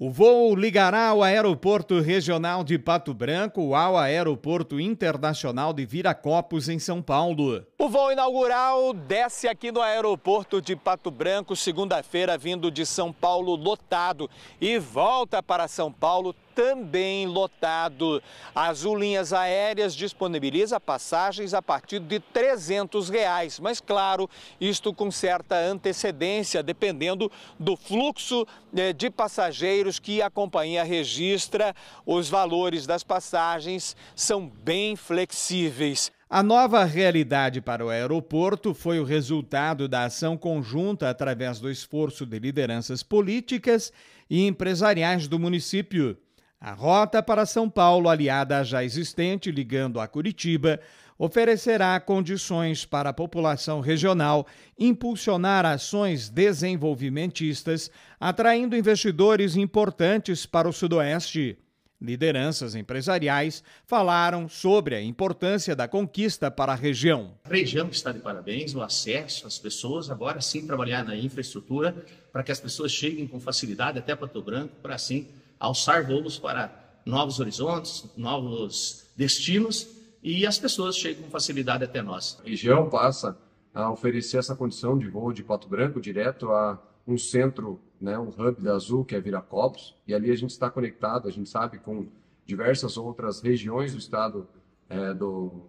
O voo ligará o Aeroporto Regional de Pato Branco ao Aeroporto Internacional de Viracopos, em São Paulo. O voo inaugural desce aqui no aeroporto de Pato Branco, segunda-feira, vindo de São Paulo lotado e volta para São Paulo também lotado. As linhas aéreas disponibiliza passagens a partir de 300 reais, mas claro, isto com certa antecedência, dependendo do fluxo eh, de passageiros que a companhia registra. Os valores das passagens são bem flexíveis. A nova realidade para o aeroporto foi o resultado da ação conjunta através do esforço de lideranças políticas e empresariais do município. A rota para São Paulo, aliada à já existente, ligando a Curitiba, oferecerá condições para a população regional impulsionar ações desenvolvimentistas, atraindo investidores importantes para o Sudoeste. Lideranças empresariais falaram sobre a importância da conquista para a região. A região está de parabéns, o acesso às pessoas, agora sim trabalhar na infraestrutura para que as pessoas cheguem com facilidade até Pato Branco, para assim alçar voos para novos horizontes, novos destinos e as pessoas cheguem com facilidade até nós. A região passa a oferecer essa condição de voo de Pato Branco direto a um centro né, hub da Azul, que é Viracopos, e ali a gente está conectado, a gente sabe, com diversas outras regiões do estado é, do,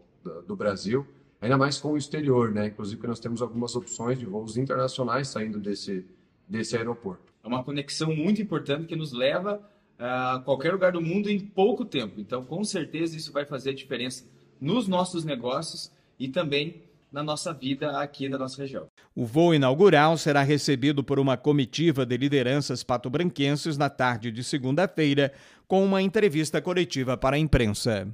do Brasil, ainda mais com o exterior, né? Inclusive, nós temos algumas opções de voos internacionais saindo desse, desse aeroporto. É uma conexão muito importante que nos leva é, a qualquer lugar do mundo em pouco tempo. Então, com certeza, isso vai fazer a diferença nos nossos negócios e também na nossa vida aqui na nossa região. O voo inaugural será recebido por uma comitiva de lideranças patobranquenses na tarde de segunda-feira, com uma entrevista coletiva para a imprensa.